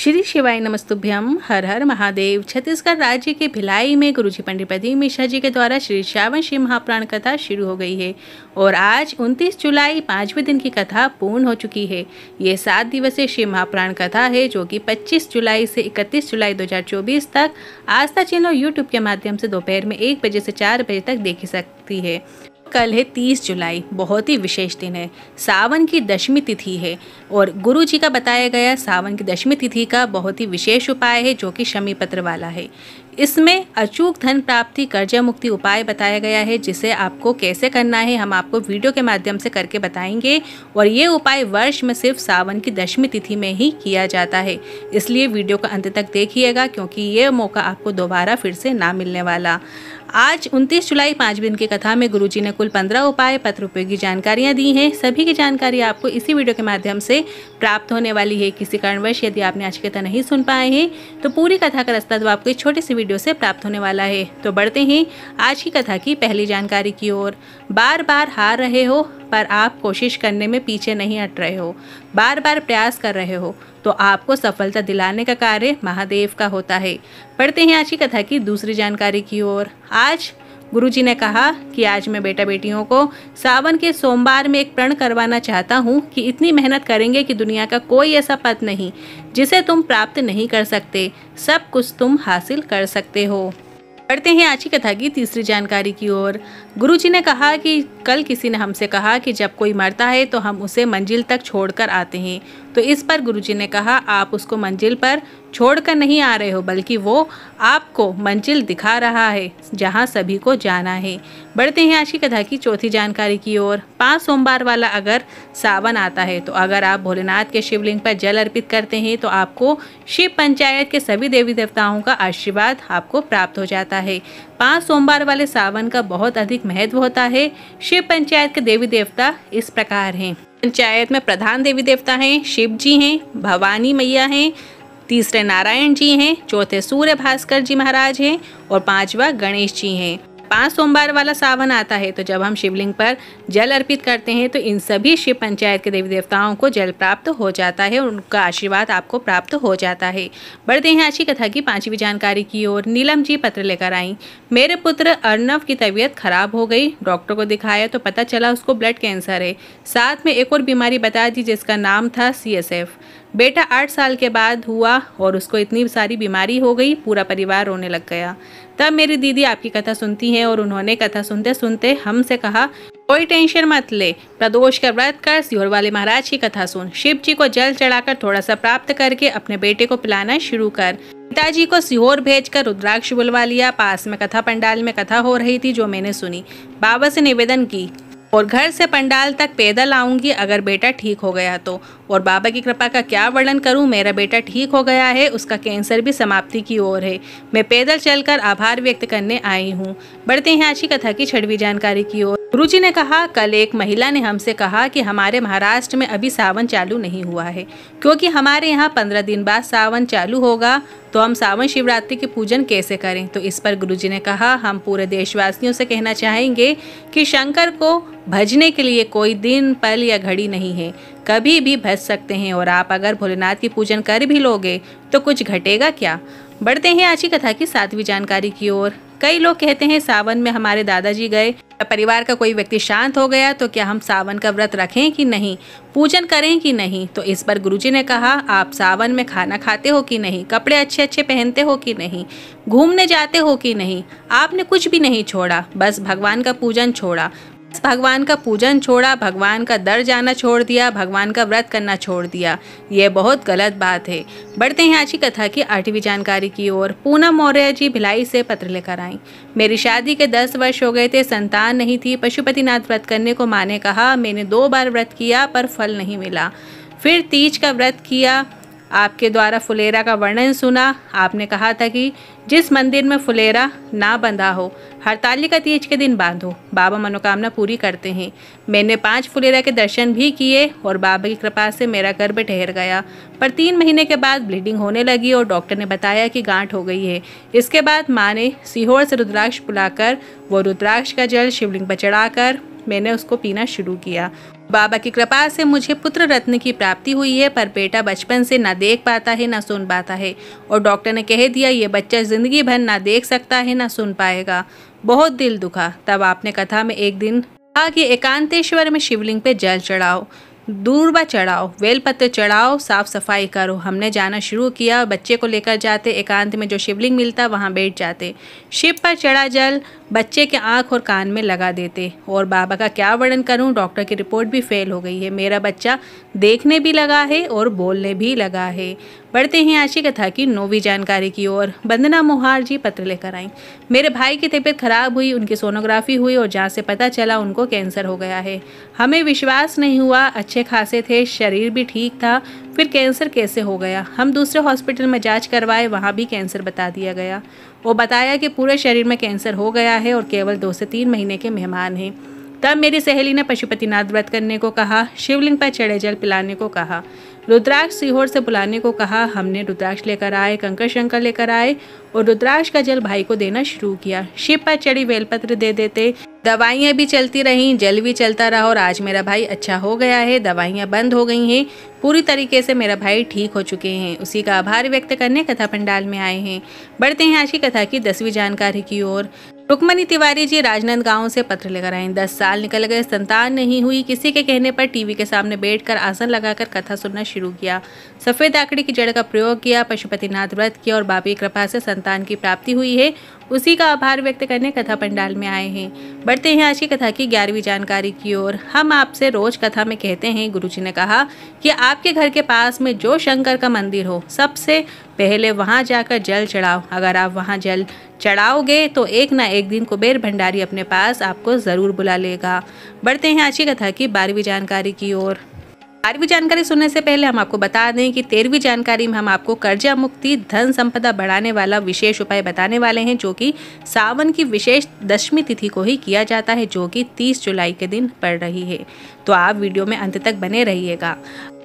श्री शिवाय नमस्तुभ्यम हर हर महादेव छत्तीसगढ़ राज्य के भिलाई में गुरुजी पंडित प्रदीप मिश्रा जी के द्वारा श्री श्रावण शिव महाप्राण कथा शुरू हो गई है और आज 29 जुलाई पाँचवें दिन की कथा पूर्ण हो चुकी है ये सात दिवसीय शिव महाप्राण कथा है जो कि 25 जुलाई से 31 जुलाई 2024 तक आस्था चैनल यूट्यूब के माध्यम से दोपहर में एक बजे से चार बजे तक देखी सकती है कल है 30 जुलाई बहुत ही विशेष दिन है सावन की दशमी तिथि है और गुरु जी का बताया गया सावन की दशमी तिथि का बहुत ही विशेष उपाय है जो कि शमी पत्र वाला है इसमें अचूक धन प्राप्ति कर्जा मुक्ति उपाय बताया गया है जिसे आपको कैसे करना है हम आपको वीडियो के माध्यम से करके बताएंगे और ये उपाय वर्ष में सिर्फ सावन की दशमी तिथि में ही किया जाता है इसलिए वीडियो का अंत तक देखिएगा क्योंकि ये मौका आपको दोबारा फिर से ना मिलने वाला आज 29 जुलाई पाँच दिन की कथा में गुरुजी ने कुल 15 उपाय पत्र उपयोगी जानकारियाँ दी हैं सभी की जानकारी आपको इसी वीडियो के माध्यम से प्राप्त होने वाली है किसी कारणवश यदि आपने आज की कथा नहीं सुन पाए हैं तो पूरी कथा का रास्ता तो आपको इस छोटे सी वीडियो से प्राप्त होने वाला है तो बढ़ते हैं आज की कथा की पहली जानकारी की ओर बार बार हार रहे हो पर आप कोशिश करने में पीछे नहीं हट रहे हो बार बार प्रयास कर रहे हो तो आपको सफलता दिलाने का कार्य महादेव का होता है पढ़ते हैं आज की कथा की दूसरी जानकारी की ओर आज गुरुजी ने कहा कि आज मैं बेटा बेटियों को सावन के सोमवार में एक प्रण करवाना चाहता हूँ कि इतनी मेहनत करेंगे कि दुनिया का कोई ऐसा पद नहीं जिसे तुम प्राप्त नहीं कर सकते सब कुछ तुम हासिल कर सकते हो पढ़ते हैं आज की कथा की तीसरी जानकारी की ओर गुरुजी ने कहा कि कल किसी ने हमसे कहा कि जब कोई मरता है तो हम उसे मंजिल तक छोड़कर आते हैं तो इस पर गुरुजी ने कहा आप उसको मंजिल पर छोड़कर नहीं आ रहे हो बल्कि वो आपको मंजिल दिखा रहा है जहाँ सभी को जाना है बढ़ते हैं आज की कथा की चौथी जानकारी की ओर पाँच सोमवार वाला अगर सावन आता है तो अगर आप भोलेनाथ के शिवलिंग पर जल अर्पित करते हैं तो आपको शिव पंचायत के सभी देवी देवताओं का आशीर्वाद आपको प्राप्त हो जाता है पांच सोमवार वाले सावन का बहुत अधिक महत्व होता है शिव पंचायत के देवी देवता इस प्रकार हैं पंचायत में प्रधान देवी देवता हैं शिव जी हैं भवानी मैया हैं तीसरे नारायण जी हैं चौथे सूर्य भास्कर जी महाराज हैं और पांचवा गणेश जी हैं पांच सोमवार वाला सावन आता है तो जब हम शिवलिंग पर जल अर्पित करते हैं तो इन सभी शिव पंचायत के देवी देवताओं को जल प्राप्त हो जाता है और उनका आशीर्वाद आपको प्राप्त हो जाता है बढ़ते हैं आज की कथा की पांचवी जानकारी की ओर नीलम जी पत्र लेकर आई मेरे पुत्र अर्नव की तबीयत खराब हो गई डॉक्टर को दिखाया तो पता चला उसको ब्लड कैंसर है साथ में एक और बीमारी बता दी जिसका नाम था सी बेटा आठ साल के बाद हुआ और उसको इतनी सारी बीमारी हो गई पूरा परिवार रोने लग गया तब मेरी दीदी आपकी कथा सुनती हैं और उन्होंने कथा सुनते सुनते हमसे कहा कोई टेंशन मत ले प्रदोष का व्रत कर सीहोर वाले महाराज की कथा सुन शिव जी को जल चढ़ाकर थोड़ा सा प्राप्त करके अपने बेटे को पिलाना शुरू कर पिताजी को सीहोर भेजकर रुद्राक्ष बुलवा लिया पास में कथा पंडाल में कथा हो रही थी जो मैंने सुनी बाबा से निवेदन की और घर से पंडाल तक पैदल आऊँगी अगर बेटा ठीक हो गया तो और बाबा की कृपा का क्या वर्णन करूँ मेरा बेटा ठीक हो गया है उसका कैंसर भी समाप्ति की ओर है मैं पैदल चलकर आभार व्यक्त करने आई हूँ बढ़ते हैं आज की कथा की छठवीं जानकारी की ओर रुचि ने कहा कल एक महिला ने हमसे कहा कि हमारे महाराष्ट्र में अभी सावन चालू नहीं हुआ है क्योंकि हमारे यहाँ पंद्रह दिन बाद सावन चालू होगा तो हम सावन शिवरात्रि के पूजन कैसे करें तो इस पर गुरुजी ने कहा हम पूरे देशवासियों से कहना चाहेंगे कि शंकर को भजने के लिए कोई दिन पल या घड़ी नहीं है कभी भी भज सकते हैं और आप अगर भोलेनाथ की पूजन कर भी लोगे तो कुछ घटेगा क्या बढ़ते हैं आज की कथा की सातवीं जानकारी की ओर कई लोग कहते हैं सावन में हमारे दादाजी गए परिवार का कोई व्यक्ति शांत हो गया तो क्या हम सावन का व्रत रखें कि नहीं पूजन करें कि नहीं तो इस पर गुरुजी ने कहा आप सावन में खाना खाते हो कि नहीं कपड़े अच्छे अच्छे पहनते हो कि नहीं घूमने जाते हो कि नहीं आपने कुछ भी नहीं छोड़ा बस भगवान का पूजन छोड़ा भगवान का पूजन छोड़ा भगवान का दर जाना छोड़ दिया भगवान का व्रत करना छोड़ दिया ये बहुत गलत बात है बढ़ते हैं आज की कथा की आठवीं जानकारी की ओर पूनम मौर्य जी भिलाई से पत्र लेकर आई मेरी शादी के दस वर्ष हो गए थे संतान नहीं थी पशुपतिनाथ व्रत करने को माँ ने कहा मैंने दो बार व्रत किया पर फल नहीं मिला फिर तीज का व्रत किया आपके द्वारा फुलेरा का वर्णन सुना आपने कहा था कि जिस मंदिर में फुलेरा ना बंधा हो हड़ताली का तीज के दिन बांधो बाबा मनोकामना पूरी करते हैं मैंने पांच फुलेरा के दर्शन भी किए और बाबा की कृपा से मेरा गर्भ ठहर गया पर तीन महीने के बाद ब्लीडिंग होने लगी और डॉक्टर ने बताया कि गांठ हो गई है इसके बाद माँ ने सीहोर से रुद्राक्ष बुलाकर वो रुद्राक्ष का जल शिवलिंग पर चढ़ाकर मैंने उसको पीना शुरू किया बाबा की कृपा से मुझे पुत्र रत्न की प्राप्ति हुई है पर बेटा बचपन से ना देख पाता है ना सुन पाता है और डॉक्टर ने कह दिया ये बच्चा ज़िंदगी भर ना देख सकता है ना सुन पाएगा बहुत दिल दुखा तब आपने कथा में एक दिन कहा कि एकांतेश्वर में शिवलिंग पे जल चढ़ाओ दूरबा चढ़ाओ बेलपत्र चढ़ाओ साफ सफाई करो हमने जाना शुरू किया बच्चे को लेकर जाते एकांत में जो शिवलिंग मिलता वहाँ बैठ जाते शिव पर चढ़ा जल बच्चे के आँख और कान में लगा देते और बाबा का क्या वर्णन करूँ डॉक्टर की रिपोर्ट भी फेल हो गई है मेरा बच्चा देखने भी लगा है और बोलने भी लगा है बढ़ते हैं आज की कथा की नौवीं जानकारी की ओर वंदना मोहार जी पत्र लेकर आई मेरे भाई की तबीयत खराब हुई उनकी सोनोग्राफी हुई और जहाँ से पता चला उनको कैंसर हो गया है हमें विश्वास नहीं हुआ अच्छे खासे थे शरीर भी ठीक था फिर कैंसर कैसे हो गया हम दूसरे हॉस्पिटल में जाँच करवाए वहाँ भी कैंसर बता दिया गया वो बताया कि पूरे शरीर में कैंसर हो गया है और केवल दो से तीन महीने के मेहमान हैं तब मेरी सहेली ने पशुपतिनाथ व्रत करने को कहा शिवलिंग पर चढ़े जल पिलाने को कहा रुद्राक्ष सीहोर से बुलाने को कहा हमने रुद्राक्ष लेकर आए कंकर शंकर लेकर आए और रुद्राक्ष का जल भाई को देना शुरू किया शिव पर चढ़ी बेलपत्र दे देते दवाइयाँ भी चलती रहीं जल भी चलता रहा और आज मेरा भाई अच्छा हो गया है दवाइयाँ बंद हो गई हैं पूरी तरीके से मेरा भाई ठीक हो चुके हैं उसी का आभार व्यक्त करने कथा पंडाल में आए हैं बढ़ते हैं आज की कथा की दसवीं जानकारी की ओर रुकमणी तिवारी जी राजनंद गांव से पत्र लेकर आई दस साल निकल गए संतान नहीं हुई किसी के कहने पर टीवी के सामने बैठकर आसन लगाकर कथा सुनना शुरू किया सफ़ेद आकड़ी की जड़ का प्रयोग किया पशुपतिनाथ व्रत किया और बाबी कृपा से संतान की प्राप्ति हुई है उसी का आभार व्यक्त करने कथा पंडाल में आए हैं बढ़ते हैं आज की कथा की ग्यारहवीं जानकारी की ओर हम आपसे रोज कथा में कहते हैं गुरु ने कहा कि आपके घर के पास में जो शंकर का मंदिर हो सबसे पहले वहाँ जाकर जल चढ़ाओ अगर आप वहाँ जल चढ़ाओगे तो एक ना एक दिन कुबेर भंडारी अपने पास आपको ज़रूर बुला लेगा बढ़ते हैं आज की कथा की बारहवीं जानकारी की ओर बारहवीं जानकारी सुनने से पहले हम आपको बता दें कि तेरहवीं जानकारी में हम आपको कर्जा मुक्ति धन संपदा बढ़ाने वाला विशेष उपाय बताने वाले हैं जो कि सावन की विशेष दशमी तिथि को ही किया जाता है जो कि 30 जुलाई के दिन पड़ रही है तो आप वीडियो में अंत तक बने रहिएगा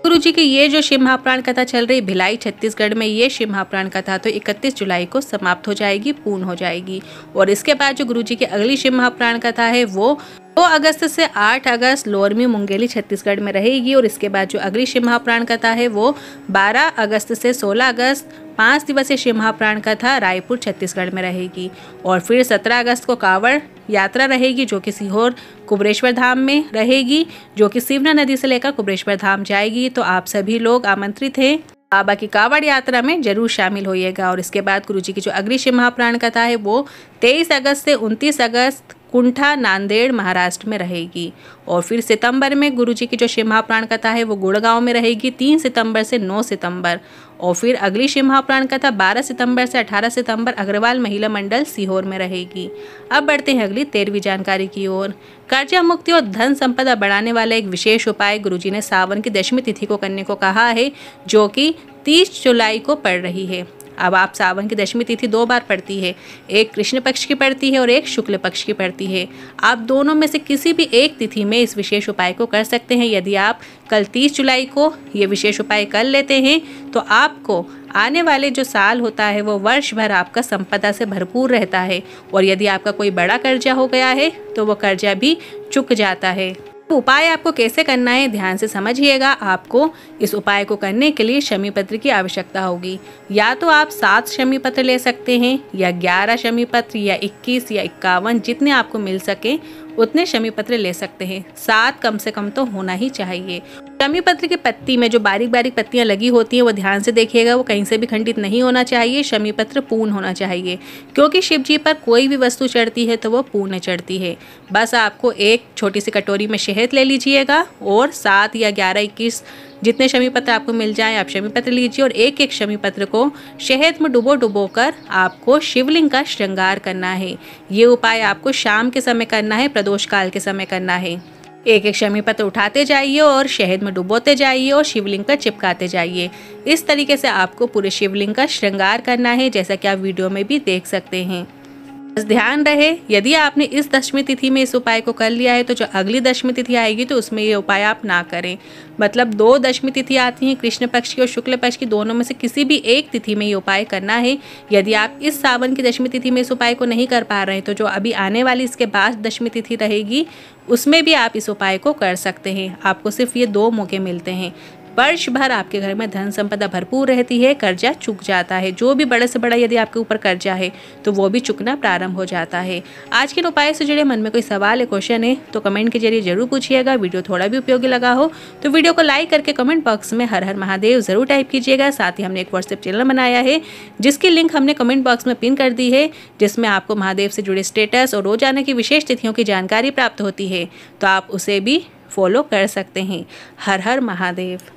गुरु जी की ये जो शिव महापुराण कथा चल रही भिलाई छत्तीसगढ़ में ये शिव महापुराण कथा तो 31 जुलाई को समाप्त हो जाएगी पूर्ण हो जाएगी और इसके बाद जो गुरु जी की अगली शिव महापुराण कथा है वो दो तो अगस्त से 8 अगस्त लोरमी मुंगेली छत्तीसगढ़ में रहेगी और इसके बाद जो अगली शिव महापुराण कथा है वो बारह अगस्त से सोलह अगस्त पाँच दिवसीय शिव महापुराण कथा रायपुर छत्तीसगढ़ में रहेगी और फिर सत्रह अगस्त को कावड़ यात्रा रहेगी जो कि सीहोर कुबरेश्वर धाम में रहेगी जो कि सिवना नदी से लेकर कुबरेश्वर धाम जाएगी तो आप सभी लोग आमंत्रित हैं बाबा की कावड़ यात्रा में जरूर शामिल होइएगा और इसके बाद गुरु जी की जो अग्निशिव महाप्राण कथा है वो 23 अगस्त से 29 अगस्त कुंठा नांदेड़ महाराष्ट्र में रहेगी और फिर सितंबर में गुरु जी की जो शिव महाप्राण कथा है वो गुड़गांव में रहेगी तीन सितंबर से नौ सितंबर और फिर अगली सिम्हा प्राण कथा 12 सितंबर से 18 सितंबर अग्रवाल महिला मंडल सीहोर में रहेगी अब बढ़ते हैं अगली तेरहवीं जानकारी की ओर कर्जा मुक्ति और धन संपदा बढ़ाने वाला एक विशेष उपाय गुरुजी ने सावन की दशमी तिथि को करने को कहा है जो कि 30 जुलाई को पड़ रही है अब आप सावन की दशमी तिथि दो बार पड़ती है एक कृष्ण पक्ष की पड़ती है और एक शुक्ल पक्ष की पड़ती है आप दोनों में से किसी भी एक तिथि में इस विशेष उपाय को कर सकते हैं यदि आप कल तीस जुलाई को ये विशेष उपाय कर लेते हैं तो आपको आने वाले जो साल होता है वो वर्ष भर आपका संपदा से भरपूर रहता है और यदि आपका कोई बड़ा कर्जा हो गया है तो वो कर्जा भी चुक जाता है तो उपाय आपको कैसे करना है ध्यान से समझिएगा आपको इस उपाय को करने के लिए शमी पत्र की आवश्यकता होगी या तो आप सात शमी पत्र ले सकते हैं या ग्यारह शमी पत्र या इक्कीस या इक्यावन जितने आपको मिल सके उतने शमी पत्र ले सकते हैं सात कम से कम तो होना ही चाहिए कमी पत्र की पत्ती में जो बारीक बारीक पत्तियाँ लगी होती हैं वो ध्यान से देखिएगा वो कहीं से भी खंडित नहीं होना चाहिए शमी पत्र पूर्ण होना चाहिए क्योंकि शिव जी पर कोई भी वस्तु चढ़ती है तो वो पूर्ण चढ़ती है बस आपको एक छोटी सी कटोरी में शहद ले लीजिएगा और सात या ग्यारह इक्कीस जितने शमी पत्र आपको मिल जाए आप शमी पत्र लीजिए और एक एक शमी पत्र को शहद में डुबो डुबो कर आपको शिवलिंग का श्रृंगार करना है ये उपाय आपको शाम के समय करना है प्रदोष काल के समय करना है एक एक शमी पत्र उठाते जाइए और शहद में डुबोते जाइए और शिवलिंग का चिपकाते जाइए इस तरीके से आपको पूरे शिवलिंग का श्रृंगार करना है जैसा कि आप वीडियो में भी देख सकते हैं ध्यान रहे यदि आपने इस दशमी तिथि में इस उपाय को कर लिया है तो जो अगली दशमी तिथि आएगी तो उसमें ये उपाय आप ना करें मतलब दो दशमी तिथि आती हैं कृष्ण पक्ष की और शुक्ल पक्ष की दोनों में से किसी भी एक तिथि में ये उपाय करना है यदि आप इस सावन की दशमी तिथि में इस उपाय को नहीं कर पा रहे हैं तो जो अभी आने वाली इसके बाद दशमी तिथि रहेगी उसमें भी आप इस उपाय को कर सकते हैं आपको सिर्फ ये दो मौके मिलते हैं वर्ष भर आपके घर में धन संपदा भरपूर रहती है कर्जा चुक जाता है जो भी बड़े से बड़ा यदि आपके ऊपर कर्जा है तो वो भी चुकना प्रारंभ हो जाता है आज के उपाय से जुड़े मन में कोई सवाल है क्वेश्चन है तो कमेंट के जरिए जरूर पूछिएगा वीडियो थोड़ा भी उपयोगी लगा हो तो वीडियो को लाइक करके कमेंट बॉक्स में हर हर महादेव जरूर टाइप कीजिएगा साथ ही हमने एक व्हाट्सएप चैनल बनाया है जिसकी लिंक हमने कमेंट बॉक्स में पिन कर दी है जिसमें आपको महादेव से जुड़े स्टेटस और रोजाना की विशेष तिथियों की जानकारी प्राप्त होती है तो आप उसे भी फॉलो कर सकते हैं हर हर महादेव